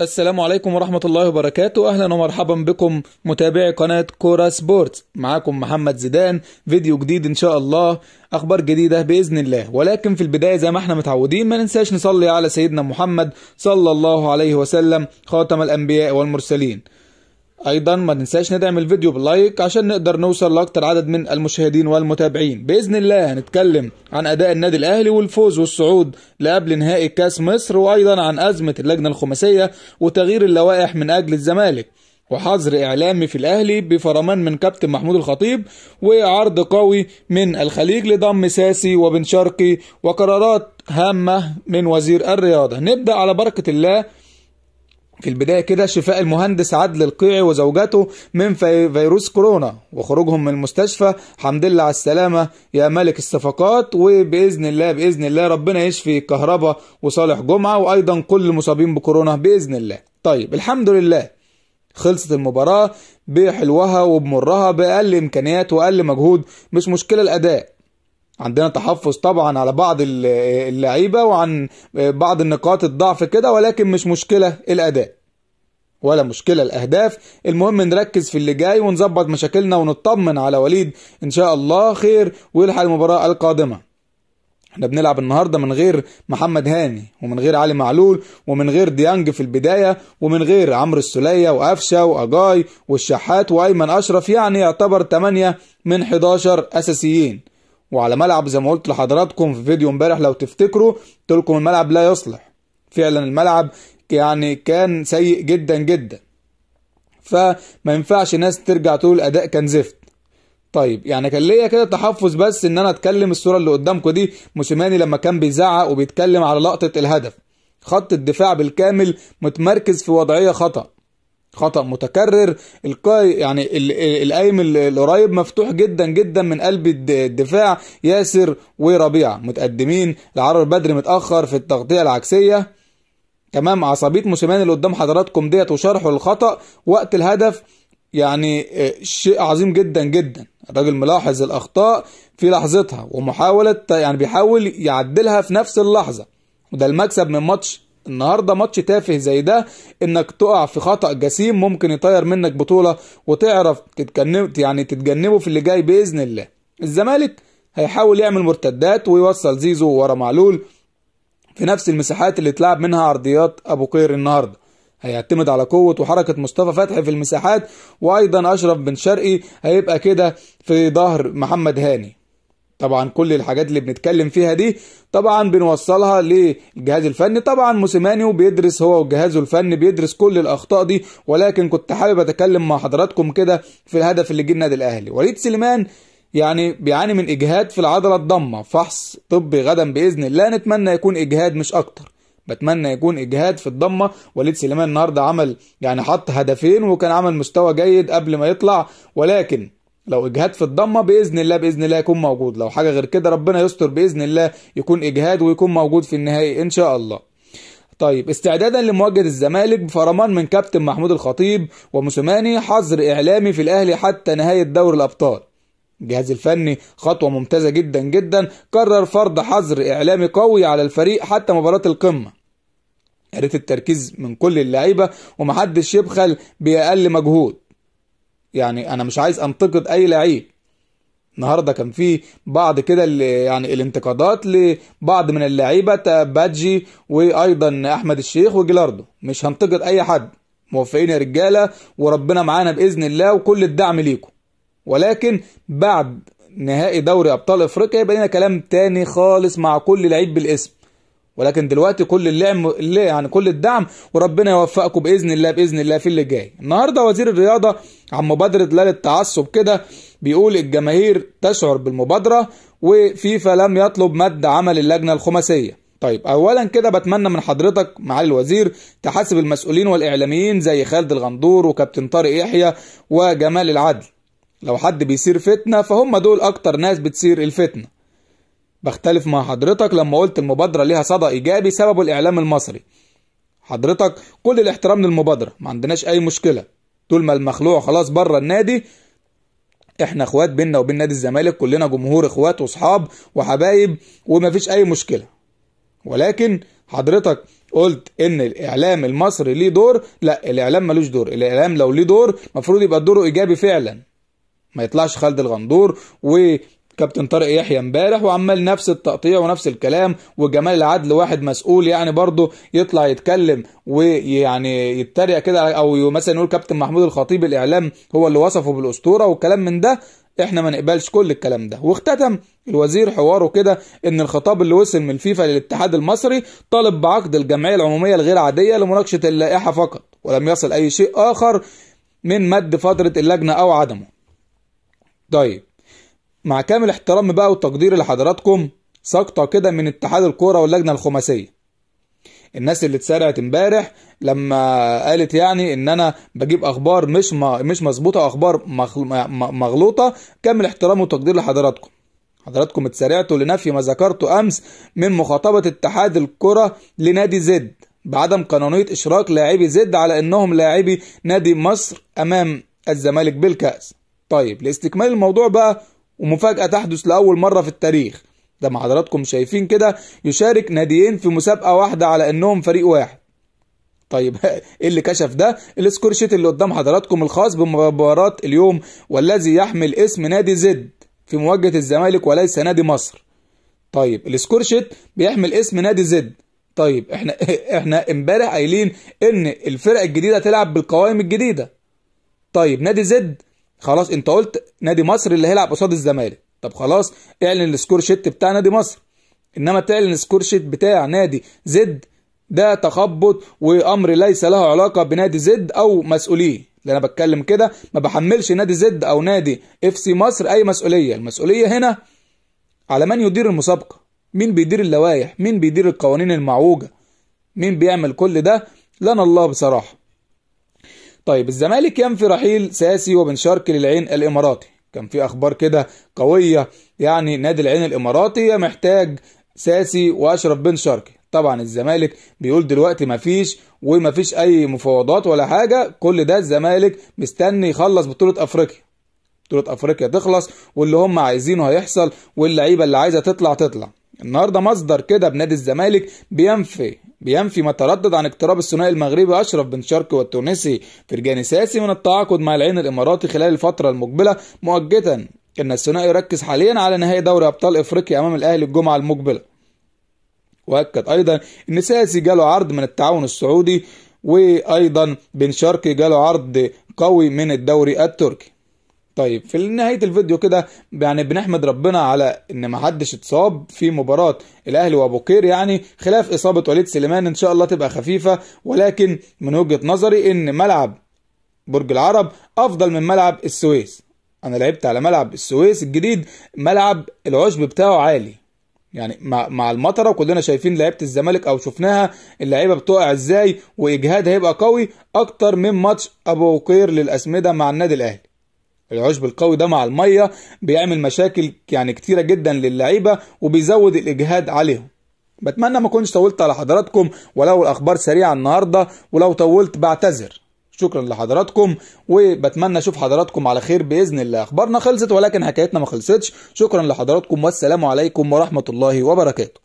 السلام عليكم ورحمة الله وبركاته أهلا ومرحبا بكم متابعي قناة كورا سبورت معاكم محمد زيدان فيديو جديد إن شاء الله أخبار جديدة بإذن الله ولكن في البداية زي ما احنا متعودين ما ننساش نصلي على سيدنا محمد صلى الله عليه وسلم خاتم الأنبياء والمرسلين ايضا ما تنساش ندعم الفيديو باللايك عشان نقدر نوصل لاكتر عدد من المشاهدين والمتابعين باذن الله هنتكلم عن اداء النادي الاهلي والفوز والصعود لقبل نهائي كاس مصر وايضا عن ازمه اللجنه الخماسيه وتغيير اللوائح من اجل الزمالك وحظر اعلامي في الاهلي بفرمان من كابتن محمود الخطيب وعرض قوي من الخليج لضم ساسي وبن شرقي وقرارات هامه من وزير الرياضه نبدا على بركه الله في البداية كده شفاء المهندس عدل القيعي وزوجته من في فيروس كورونا وخروجهم من المستشفى حمد لله على السلامة يا ملك الصفقات وبإذن الله بإذن الله ربنا يشفي كهربا وصالح جمعة وأيضا كل المصابين بكورونا بإذن الله طيب الحمد لله خلصت المباراة بحلوها وبمرها بأقل إمكانيات وأقل مجهود مش مشكلة الأداء عندنا تحفظ طبعا على بعض اللعيبه وعن بعض النقاط الضعف كده ولكن مش مشكله الاداء ولا مشكله الاهداف المهم نركز في اللي جاي ونظبط مشاكلنا ونطمن على وليد ان شاء الله خير ويلحق المباراه القادمه احنا بنلعب النهارده من غير محمد هاني ومن غير علي معلول ومن غير ديانج في البدايه ومن غير عمرو السوليه وقفشه واجاي والشحات وايمن اشرف يعني يعتبر 8 من 11 اساسيين وعلى ملعب زي ما قلت لحضراتكم في فيديو امبارح لو تفتكروا قلت لكم الملعب لا يصلح فعلا الملعب يعني كان سيء جدا جدا فما ينفعش ناس ترجع تقول الاداء كان زفت طيب يعني كان ليا كده تحفظ بس ان انا اتكلم الصوره اللي قدامكم دي موسيماني لما كان بيزعق وبيتكلم على لقطه الهدف خط الدفاع بالكامل متمركز في وضعيه خطا خطأ متكرر القاي يعني القايم القريب مفتوح جدا جدا من قلب الدفاع ياسر وربيع متقدمين العرض بدري متأخر في التغطية العكسية تمام عصبية موسيماني اللي قدام حضراتكم ديت وشرحه للخطأ وقت الهدف يعني آه، شيء عظيم جدا جدا الراجل ملاحظ الأخطاء في لحظتها ومحاولة يعني بيحاول يعدلها في نفس اللحظة وده المكسب من ماتش النهارده ماتش تافه زي ده انك تقع في خطا جسيم ممكن يطير منك بطوله وتعرف تتجنب يعني تتجنبه في اللي جاي باذن الله الزمالك هيحاول يعمل مرتدات ويوصل زيزو ورا معلول في نفس المساحات اللي اتلعب منها عرضيات ابو قير النهارده هيعتمد على قوة وحركة مصطفى فتحي في المساحات وأيضا أشرف بن شرقي هيبقى كده في ظهر محمد هاني طبعا كل الحاجات اللي بنتكلم فيها دي طبعا بنوصلها للجهاز الفني طبعا موسيمانيو بيدرس هو وجهازه الفني بيدرس كل الاخطاء دي ولكن كنت حابب اتكلم مع حضراتكم كده في الهدف اللي جه النادي الاهلي وليد سليمان يعني بيعاني من اجهاد في العضله الضمه فحص طبي غدا باذن الله نتمنى يكون اجهاد مش اكتر بتمنى يكون اجهاد في الضمه وليد سليمان النهارده عمل يعني حط هدفين وكان عمل مستوى جيد قبل ما يطلع ولكن لو اجهاد في الضمه باذن الله باذن الله يكون موجود لو حاجه غير كده ربنا يستر باذن الله يكون اجهاد ويكون موجود في النهائي ان شاء الله طيب استعدادا لمواجهه الزمالك بفرمان من كابتن محمود الخطيب وموسيماني حظر اعلامي في الاهلي حتى نهايه دوري الابطال الجهاز الفني خطوه ممتازه جدا جدا قرر فرض حظر اعلامي قوي على الفريق حتى مباراه القمه يا ريت التركيز من كل اللعيبه ومحدش يبخل باقل مجهود يعني انا مش عايز انتقد اي لعيب النهارده كان في بعض كده يعني الانتقادات لبعض من اللعيبه بادجي وايضا احمد الشيخ وجيلاردو مش هنتقد اي حد موفقين يا رجاله وربنا معانا باذن الله وكل الدعم ليكم ولكن بعد نهائي دوري ابطال افريقيا يبقى لنا كلام تاني خالص مع كل لعيب بالاسم ولكن دلوقتي كل اللعب يعني كل الدعم وربنا يوفقكم باذن الله باذن الله في اللي جاي النهارده وزير الرياضه عن مبادره لا للتعصب كده بيقول الجماهير تشعر بالمبادره وفيفا لم يطلب مد عمل اللجنه الخماسيه طيب اولا كده بتمنى من حضرتك معالي الوزير تحاسب المسؤولين والاعلاميين زي خالد الغندور وكابتن طارق يحيى وجمال العدل لو حد بيثير فتنه فهم دول اكتر ناس بتثير الفتنه بختلف مع حضرتك لما قلت المبادرة ليها صدى إيجابي سببه الإعلام المصري حضرتك كل الاحترام للمبادرة ما عندناش أي مشكلة طول ما المخلوع خلاص بره النادي احنا اخوات بينا وبين نادي الزمالك كلنا جمهور اخوات واصحاب وحبايب ومفيش اي مشكله ولكن حضرتك قلت ان الاعلام المصري ليه دور لا الاعلام ملوش دور الاعلام لو ليه دور المفروض يبقى دوره ايجابي فعلا ما يطلعش خالد الغندور و كابتن طارق يحيى امبارح وعمال نفس التقطيع ونفس الكلام وجمال العدل واحد مسؤول يعني برضه يطلع يتكلم ويعني يتريق كده او مثلا يقول كابتن محمود الخطيب الاعلام هو اللي وصفه بالاسطوره وكلام من ده احنا ما نقبلش كل الكلام ده واختتم الوزير حواره كده ان الخطاب اللي وصل من الفيفا للاتحاد المصري طالب بعقد الجمعيه العموميه الغير عاديه لمناقشه اللائحه فقط ولم يصل اي شيء اخر من مد فتره اللجنه او عدمه طيب مع كامل احترام بقى وتقديري لحضراتكم سقطة كده من اتحاد الكوره واللجنه الخماسيه الناس اللي اتسرعت امبارح لما قالت يعني ان انا بجيب اخبار مش مش مظبوطه اخبار مغلوطه كامل احترام وتقدير لحضراتكم حضراتكم اتسرعتوا لنفي ما ذكرته امس من مخاطبه اتحاد الكره لنادي زد بعدم قانونيه اشراك لاعبي زد على انهم لاعبي نادي مصر امام الزمالك بالكاس طيب لاستكمال الموضوع بقى ومفاجأة تحدث لأول مرة في التاريخ ده ما حضراتكم شايفين كده يشارك ناديين في مسابقة واحدة على إنهم فريق واحد طيب ايه اللي كشف ده السكور شيت اللي قدام حضراتكم الخاص بمباراة اليوم والذي يحمل اسم نادي زد في مواجهة الزمالك وليس نادي مصر طيب السكور شيت بيحمل اسم نادي زد طيب احنا احنا امبارح قايلين ان الفرق الجديده تلعب بالقوائم الجديده طيب نادي زد خلاص انت قلت نادي مصر اللي هيلعب قصاد الزمالك طب خلاص اعلن السكور شيت بتاع نادي مصر انما تعلن السكور شيت بتاع نادي زد ده تخبط وامر ليس له علاقه بنادي زد او مسؤوليه اللي انا بتكلم كده ما بحملش نادي زد او نادي اف سي مصر اي مسؤوليه المسؤوليه هنا على من يدير المسابقه مين بيدير اللوائح مين بيدير القوانين المعوجه مين بيعمل كل ده لنا الله بصراحه طيب الزمالك ينفي رحيل ساسي وبن شرقي للعين الاماراتي كان في اخبار كده قويه يعني نادي العين الاماراتي محتاج ساسي واشرف بن شرقي طبعا الزمالك بيقول دلوقتي مفيش ومفيش اي مفاوضات ولا حاجه كل ده الزمالك مستني يخلص بطوله افريقيا بطوله افريقيا تخلص واللي هم عايزينه هيحصل واللعيبه اللي عايزه تطلع تطلع النهارده مصدر كده بنادي الزمالك بينفي بينفي ما تردد عن اقتراب الثنائي المغربي اشرف بن شرقي والتونسي فرجاني ساسي من التعاقد مع العين الاماراتي خلال الفتره المقبله مؤجدا ان الثنائي يركز حاليا على نهائي دوري ابطال افريقيا امام الاهلي الجمعه المقبله واكد ايضا ان ساسي جاله عرض من التعاون السعودي وايضا بن شرقي جاله عرض قوي من الدوري التركي طيب في نهايه الفيديو كده يعني بنحمد ربنا على ان ما حدش اتصاب في مباراه الاهلي وابو قير يعني خلاف اصابه وليد سليمان ان شاء الله تبقى خفيفه ولكن من وجهه نظري ان ملعب برج العرب افضل من ملعب السويس انا لعبت على ملعب السويس الجديد ملعب العشب بتاعه عالي يعني مع مع المطره وكلنا شايفين لعيبه الزمالك او شفناها اللعيبه بتقع ازاي واجهاد هيبقى قوي اكتر من ماتش ابو قير للاسمده مع النادي الاهلي العشب القوي ده مع الميه بيعمل مشاكل يعني كتيره جدا للعيبه وبيزود الاجهاد عليهم بتمنى ما كنتش طولت على حضراتكم ولو الاخبار سريعه النهارده ولو طولت بعتذر شكرا لحضراتكم وبتمنى اشوف حضراتكم على خير باذن الله اخبارنا خلصت ولكن حكايتنا ما خلصتش شكرا لحضراتكم والسلام عليكم ورحمه الله وبركاته